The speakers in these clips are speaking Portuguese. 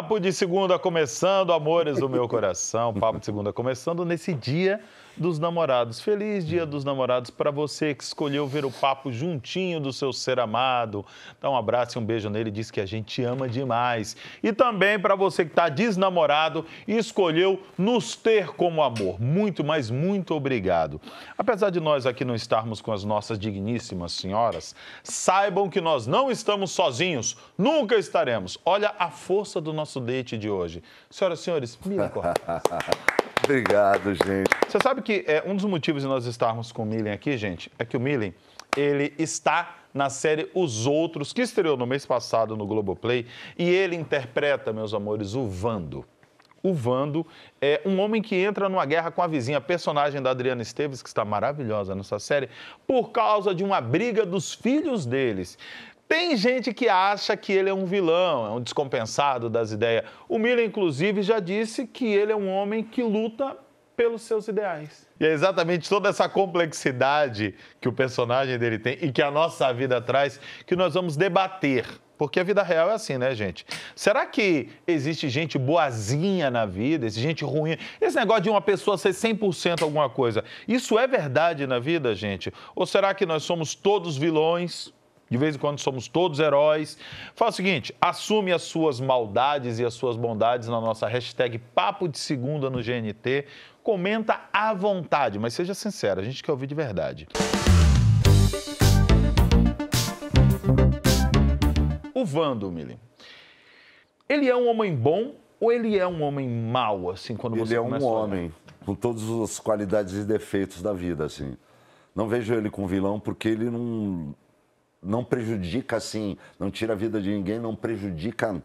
Papo de segunda começando, amores do meu coração. Papo de segunda começando nesse dia dos Namorados. Feliz Dia dos Namorados para você que escolheu ver o papo juntinho do seu ser amado. Dá um abraço e um beijo nele, diz que a gente ama demais. E também para você que está desnamorado e escolheu nos ter como amor. Muito, mas muito obrigado. Apesar de nós aqui não estarmos com as nossas digníssimas senhoras, saibam que nós não estamos sozinhos, nunca estaremos. Olha a força do nosso date de hoje. Senhoras e senhores, Miriam Obrigado, gente. Você sabe que é, um dos motivos de nós estarmos com o Millen aqui, gente, é que o Millen, ele está na série Os Outros, que estreou no mês passado no Globoplay, e ele interpreta, meus amores, o Vando. O Vando é um homem que entra numa guerra com a vizinha, personagem da Adriana Esteves, que está maravilhosa nessa série, por causa de uma briga dos filhos deles. Tem gente que acha que ele é um vilão, é um descompensado das ideias. O Miller, inclusive, já disse que ele é um homem que luta pelos seus ideais. E é exatamente toda essa complexidade que o personagem dele tem e que a nossa vida traz que nós vamos debater. Porque a vida real é assim, né, gente? Será que existe gente boazinha na vida, existe gente ruim? Esse negócio de uma pessoa ser 100% alguma coisa, isso é verdade na vida, gente? Ou será que nós somos todos vilões? de vez em quando somos todos heróis. Fala o seguinte: assume as suas maldades e as suas bondades na nossa hashtag Papo de Segunda no GNT. Comenta à vontade, mas seja sincero, a gente quer ouvir de verdade. O Vando, Mili. Ele é um homem bom ou ele é um homem mau, assim, quando ele você Ele é um homem, com todas as qualidades e defeitos da vida, assim. Não vejo ele com vilão porque ele não não prejudica assim, não tira a vida de ninguém, não prejudica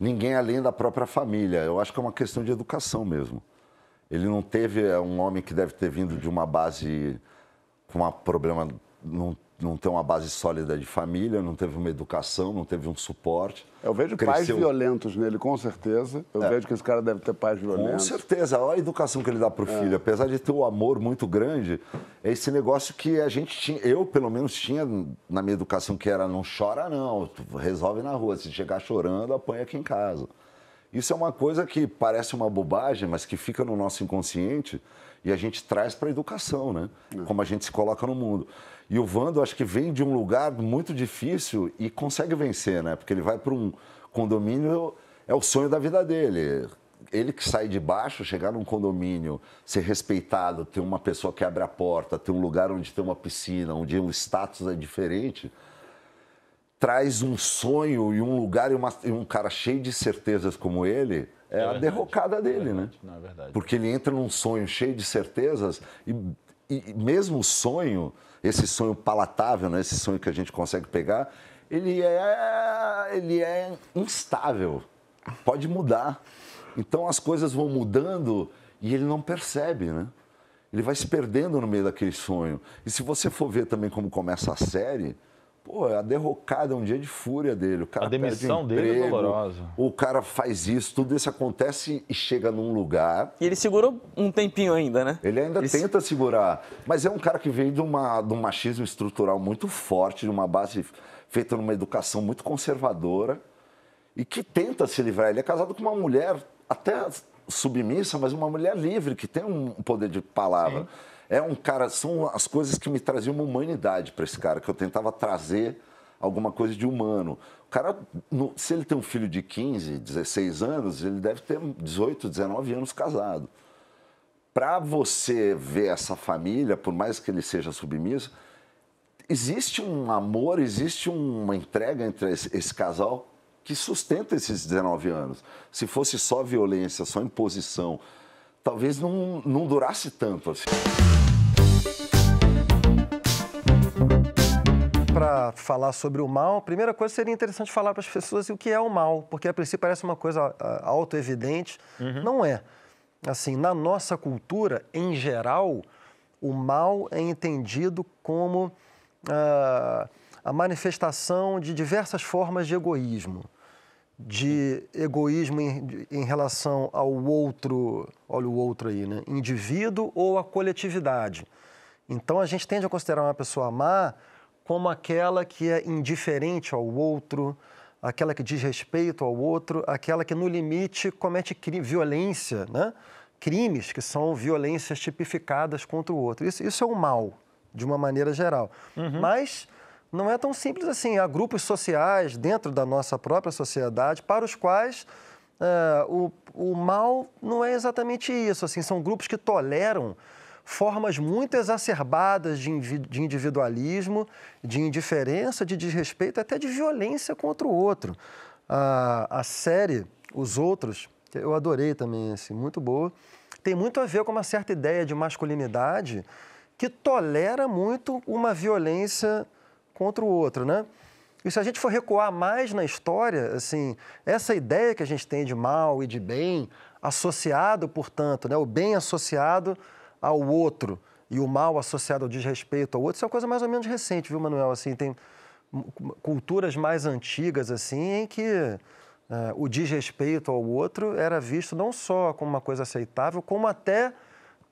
ninguém além da própria família. Eu acho que é uma questão de educação mesmo. Ele não teve é um homem que deve ter vindo de uma base com um problema não não tem uma base sólida de família, não teve uma educação, não teve um suporte. Eu vejo Cresceu... pais violentos nele, com certeza. Eu é. vejo que esse cara deve ter pais violentos. Com certeza. Olha a educação que ele dá para o é. filho. Apesar de ter um amor muito grande, é esse negócio que a gente tinha, eu pelo menos tinha na minha educação, que era não chora não, resolve na rua. Se chegar chorando, apanha aqui em casa. Isso é uma coisa que parece uma bobagem, mas que fica no nosso inconsciente e a gente traz para a educação, né? É. Como a gente se coloca no mundo. E o Vando acho que vem de um lugar muito difícil e consegue vencer, né? Porque ele vai para um condomínio, é o sonho da vida dele. Ele que sai de baixo, chegar num condomínio, ser respeitado, ter uma pessoa que abre a porta, ter um lugar onde tem uma piscina, onde o status é diferente, traz um sonho e um lugar e, uma, e um cara cheio de certezas como ele, é, é a verdade, derrocada dele, é né? verdade, né? Não, é Porque ele entra num sonho cheio de certezas e, e mesmo o sonho esse sonho palatável, né? esse sonho que a gente consegue pegar, ele é, ele é instável, pode mudar. Então as coisas vão mudando e ele não percebe, né? Ele vai se perdendo no meio daquele sonho. E se você for ver também como começa a série, Pô, a derrocada, é um dia de fúria dele. O cara a demissão dele é emprego, é dolorosa. O cara faz isso, tudo isso acontece e chega num lugar. E ele segurou um tempinho ainda, né? Ele ainda ele... tenta segurar. Mas é um cara que veio de, uma, de um machismo estrutural muito forte, de uma base feita numa educação muito conservadora e que tenta se livrar. Ele é casado com uma mulher até submissa, mas uma mulher livre, que tem um poder de palavra. Sim. É um cara, são as coisas que me traziam uma humanidade para esse cara, que eu tentava trazer alguma coisa de humano. O cara, no, se ele tem um filho de 15, 16 anos, ele deve ter 18, 19 anos casado. Para você ver essa família, por mais que ele seja submisso, existe um amor, existe uma entrega entre esse, esse casal que sustenta esses 19 anos. Se fosse só violência, só imposição, talvez não, não durasse tanto assim. para falar sobre o mal, a primeira coisa seria interessante falar para as pessoas o que é o mal, porque a princípio parece uma coisa ah, auto-evidente. Uhum. Não é. Assim, na nossa cultura, em geral, o mal é entendido como uh, a manifestação de diversas formas de egoísmo. De egoísmo em, em relação ao outro, olha o outro aí, né? Indivíduo ou a coletividade. Então a gente tende a considerar uma pessoa má como aquela que é indiferente ao outro, aquela que diz respeito ao outro, aquela que, no limite, comete violência, né? crimes que são violências tipificadas contra o outro. Isso, isso é um mal, de uma maneira geral. Uhum. Mas não é tão simples assim. Há grupos sociais dentro da nossa própria sociedade para os quais eh, o, o mal não é exatamente isso. Assim, são grupos que toleram formas muito exacerbadas de individualismo, de indiferença, de desrespeito, até de violência contra o outro. A, a série Os Outros, que eu adorei também, assim, muito boa, tem muito a ver com uma certa ideia de masculinidade que tolera muito uma violência contra o outro, né? E se a gente for recuar mais na história, assim, essa ideia que a gente tem de mal e de bem, associado, portanto, né, o bem associado ao outro e o mal associado ao desrespeito ao outro, isso é uma coisa mais ou menos recente, viu, Manuel? Assim, tem culturas mais antigas, assim, em que é, o desrespeito ao outro era visto não só como uma coisa aceitável, como até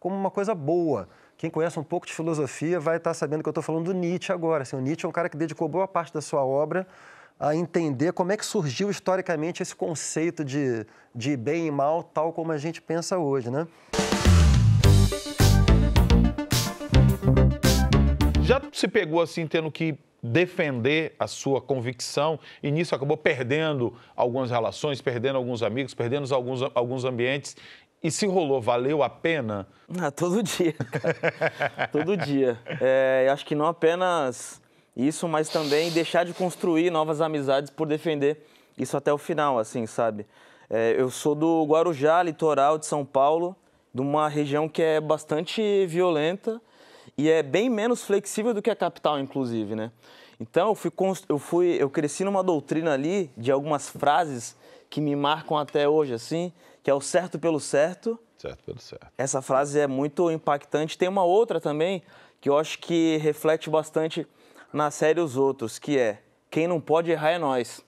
como uma coisa boa. Quem conhece um pouco de filosofia vai estar tá sabendo que eu estou falando do Nietzsche agora. Assim, o Nietzsche é um cara que dedicou boa parte da sua obra a entender como é que surgiu historicamente esse conceito de, de bem e mal, tal como a gente pensa hoje, né? Já se pegou assim, tendo que defender a sua convicção e nisso acabou perdendo algumas relações, perdendo alguns amigos, perdendo alguns, alguns ambientes. E se rolou, valeu a pena? Ah, todo dia, cara. todo dia. É, acho que não apenas isso, mas também deixar de construir novas amizades por defender isso até o final, assim, sabe? É, eu sou do Guarujá, litoral de São Paulo, de uma região que é bastante violenta, e é bem menos flexível do que a capital, inclusive, né? Então eu fui, eu fui, eu cresci numa doutrina ali de algumas frases que me marcam até hoje, assim, que é o certo pelo certo. Certo pelo certo. Essa frase é muito impactante. Tem uma outra também que eu acho que reflete bastante na série Os Outros, que é quem não pode errar é nós.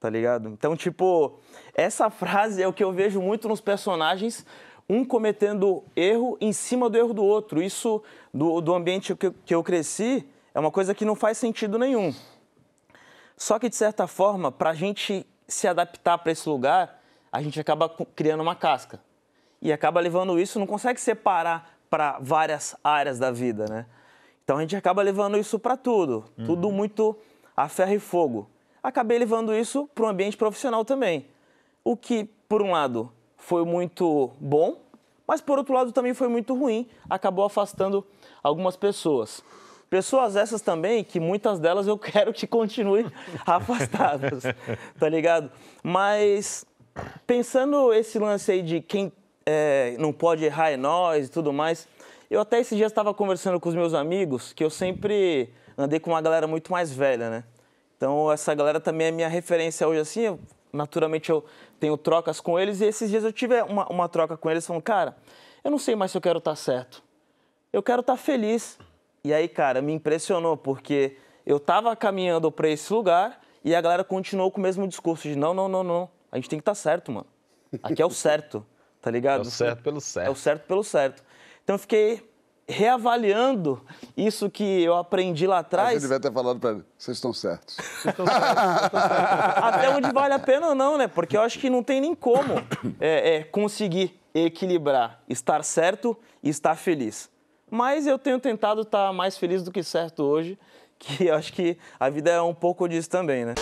Tá ligado? Então, tipo, essa frase é o que eu vejo muito nos personagens, um cometendo erro em cima do erro do outro. Isso, do, do ambiente que, que eu cresci, é uma coisa que não faz sentido nenhum. Só que, de certa forma, para a gente se adaptar para esse lugar, a gente acaba criando uma casca. E acaba levando isso, não consegue separar para várias áreas da vida, né? Então a gente acaba levando isso para tudo, uhum. tudo muito a ferro e fogo. Acabei levando isso para o ambiente profissional também. O que, por um lado, foi muito bom, mas por outro lado também foi muito ruim, acabou afastando algumas pessoas. Pessoas essas também, que muitas delas eu quero que continuem afastadas, tá ligado? Mas pensando esse lance aí de quem é, não pode errar é nós e tudo mais, eu até esse dia estava conversando com os meus amigos, que eu sempre andei com uma galera muito mais velha, né? Então essa galera também é minha referência hoje, assim, naturalmente eu tenho trocas com eles. E esses dias eu tive uma, uma troca com eles, falando, cara, eu não sei mais se eu quero estar tá certo. Eu quero estar tá feliz. E aí, cara, me impressionou, porque eu estava caminhando para esse lugar e a galera continuou com o mesmo discurso de não, não, não, não. A gente tem que estar tá certo, mano. Aqui é o certo, tá ligado? É o certo pelo certo. É o certo pelo certo. Então eu fiquei reavaliando isso que eu aprendi lá atrás. Você devia ter falado para ele, vocês estão certos. Estão certos Até onde vale a pena ou não, né? Porque eu acho que não tem nem como é, é, conseguir equilibrar estar certo e estar feliz. Mas eu tenho tentado estar mais feliz do que certo hoje, que eu acho que a vida é um pouco disso também, né?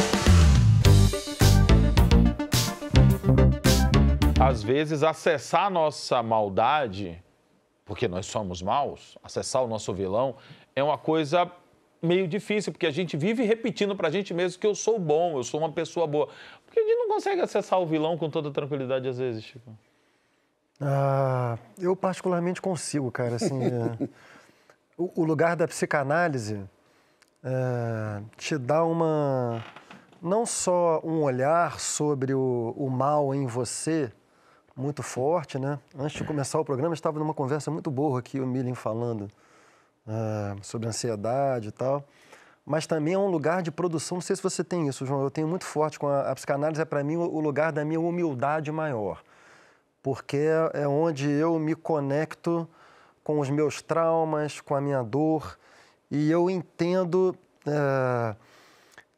Às vezes, acessar a nossa maldade porque nós somos maus, acessar o nosso vilão é uma coisa meio difícil, porque a gente vive repetindo para a gente mesmo que eu sou bom, eu sou uma pessoa boa. Porque a gente não consegue acessar o vilão com toda tranquilidade às vezes, Chico. Tipo. Ah, eu particularmente consigo, cara. Assim, é, o, lugar da psicanálise é, te dá uma não só um olhar sobre o, o mal em você, muito forte, né? Antes de começar o programa, estava numa conversa muito boa aqui, o Milen falando uh, sobre ansiedade e tal. Mas também é um lugar de produção, não sei se você tem isso, João, eu tenho muito forte com a, a psicanálise, é para mim o lugar da minha humildade maior, porque é onde eu me conecto com os meus traumas, com a minha dor, e eu entendo, é,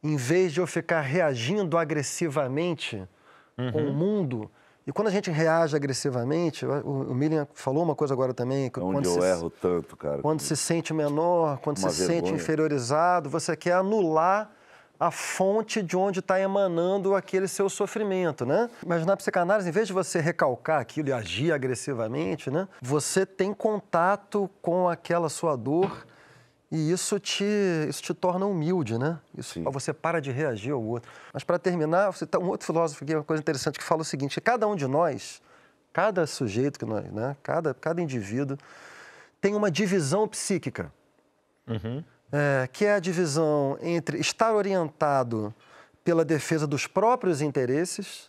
em vez de eu ficar reagindo agressivamente uhum. com o mundo, e quando a gente reage agressivamente, o, o Milian falou uma coisa agora também. Que é onde eu se, erro tanto, cara. Quando se sente menor, quando se vergonha. sente inferiorizado, você quer anular a fonte de onde está emanando aquele seu sofrimento, né? Mas na psicanálise, em vez de você recalcar aquilo e agir agressivamente, né? Você tem contato com aquela sua dor e isso te, isso te torna humilde, né? Isso, Sim. você para de reagir ao outro. Mas para terminar, você tá um outro filósofo que é uma coisa interessante que fala o seguinte: cada um de nós, cada sujeito que nós, né? Cada, cada indivíduo tem uma divisão psíquica, uhum. é, que é a divisão entre estar orientado pela defesa dos próprios interesses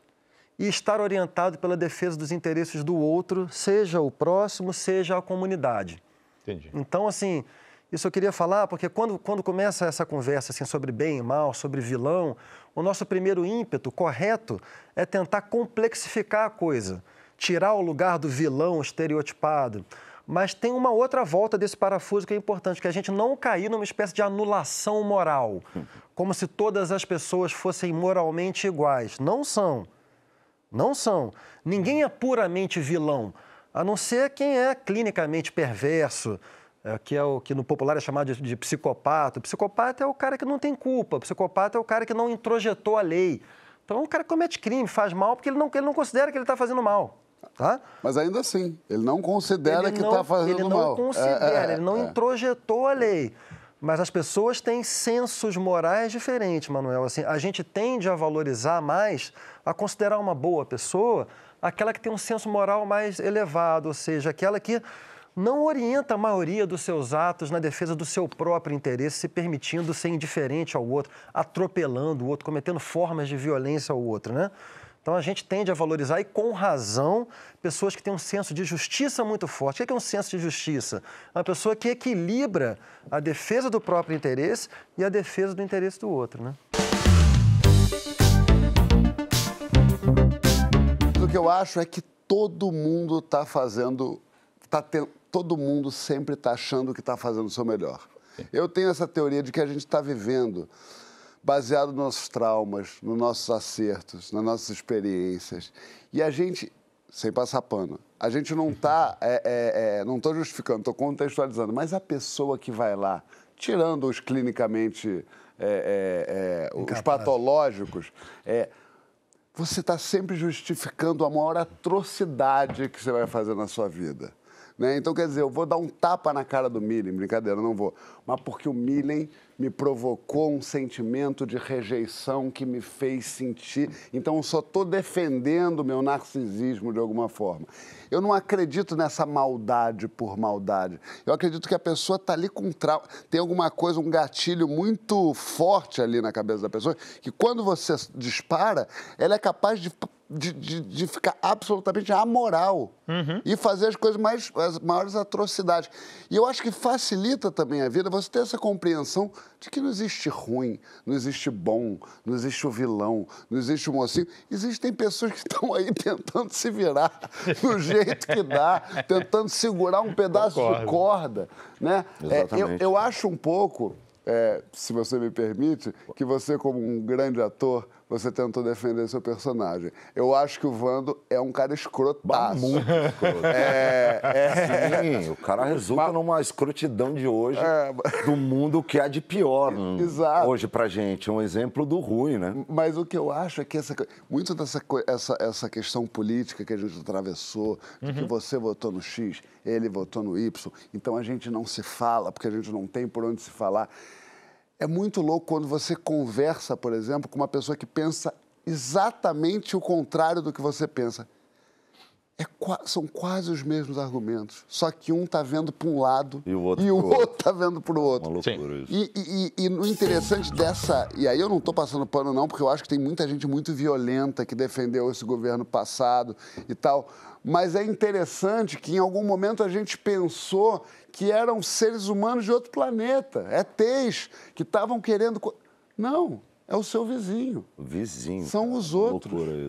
e estar orientado pela defesa dos interesses do outro, seja o próximo, seja a comunidade. Entendi. Então, assim, isso eu queria falar, porque quando, quando começa essa conversa assim, sobre bem e mal, sobre vilão, o nosso primeiro ímpeto correto é tentar complexificar a coisa, tirar o lugar do vilão estereotipado. Mas tem uma outra volta desse parafuso que é importante, que é a gente não cair numa espécie de anulação moral, como se todas as pessoas fossem moralmente iguais. Não são. Não são. Ninguém é puramente vilão, a não ser quem é clinicamente perverso, é, que é o que no popular é chamado de, de psicopata. O psicopata é o cara que não tem culpa, o psicopata é o cara que não introjetou a lei. Então, o cara comete crime, faz mal, porque ele não, ele não considera que ele está fazendo mal. Tá? Mas ainda assim, ele não considera ele que está fazendo mal. Ele não considera, é, é, ele não é. introjetou a lei. Mas as pessoas têm sensos morais diferentes, Manuel. Assim, a gente tende a valorizar mais, a considerar uma boa pessoa, aquela que tem um senso moral mais elevado, ou seja, aquela que não orienta a maioria dos seus atos na defesa do seu próprio interesse, se permitindo ser indiferente ao outro, atropelando o outro, cometendo formas de violência ao outro, né? Então a gente tende a valorizar, e com razão, pessoas que têm um senso de justiça muito forte. O que é um senso de justiça? É uma pessoa que equilibra a defesa do próprio interesse e a defesa do interesse do outro. Né? O que eu acho é que todo mundo está fazendo, está todo mundo sempre está achando que está fazendo o seu melhor. Eu tenho essa teoria de que a gente está vivendo baseado nos nossos traumas, nos nossos acertos, nas nossas experiências. E a gente, sem passar pano, a gente não está, uhum. é, é, é, não estou justificando, estou contextualizando, mas a pessoa que vai lá, tirando os clinicamente, é, é, é, os patológicos, você está sempre justificando a maior atrocidade que você vai fazer na sua vida. Né? Então, quer dizer, eu vou dar um tapa na cara do Mili, brincadeira, não vou mas porque o Millen me provocou um sentimento de rejeição que me fez sentir. Então, eu só estou defendendo o meu narcisismo de alguma forma. Eu não acredito nessa maldade por maldade. Eu acredito que a pessoa está ali com trauma. Tem alguma coisa, um gatilho muito forte ali na cabeça da pessoa, que quando você dispara, ela é capaz de de, de, de, ficar absolutamente amoral uhum. e fazer as coisas mais, as maiores atrocidades. E eu acho que facilita também a vida você ter essa compreensão de que não existe ruim, não existe bom, não existe o vilão, não existe o mocinho. Existem pessoas que estão aí tentando se virar do jeito que dá, tentando segurar um pedaço Concordo. de corda. Né? É, eu, eu acho um pouco, é, se você me permite, que você, como um grande ator, você tentou defender seu personagem. Eu acho que o Vando é um cara escrotaço. Muito escroto. É, é. Sim, o cara resulta Mas... numa escrotidão de hoje, é. do mundo que há de pior né? Exato. hoje pra gente. Um exemplo do ruim, né? Mas o que eu acho é que essa, muito dessa essa, essa questão política que a gente atravessou, de uhum. que você votou no X, ele votou no Y, então a gente não se fala, porque a gente não tem por onde se falar. É muito louco quando você conversa, por exemplo, com uma pessoa que pensa exatamente o contrário do que você pensa. É, são quase os mesmos argumentos, só que um está vendo para um lado e o outro está vendo para o outro. Uma loucura isso. E, e, e, o interessante dessa. E aí eu não estou passando pano, não, porque eu acho que tem muita gente muito violenta que defendeu esse governo passado e tal. Mas é interessante que em algum momento a gente pensou que eram seres humanos de outro planeta, é ETs, que estavam querendo. Não, é o seu vizinho. Vizinho. São os outros. Loucura isso.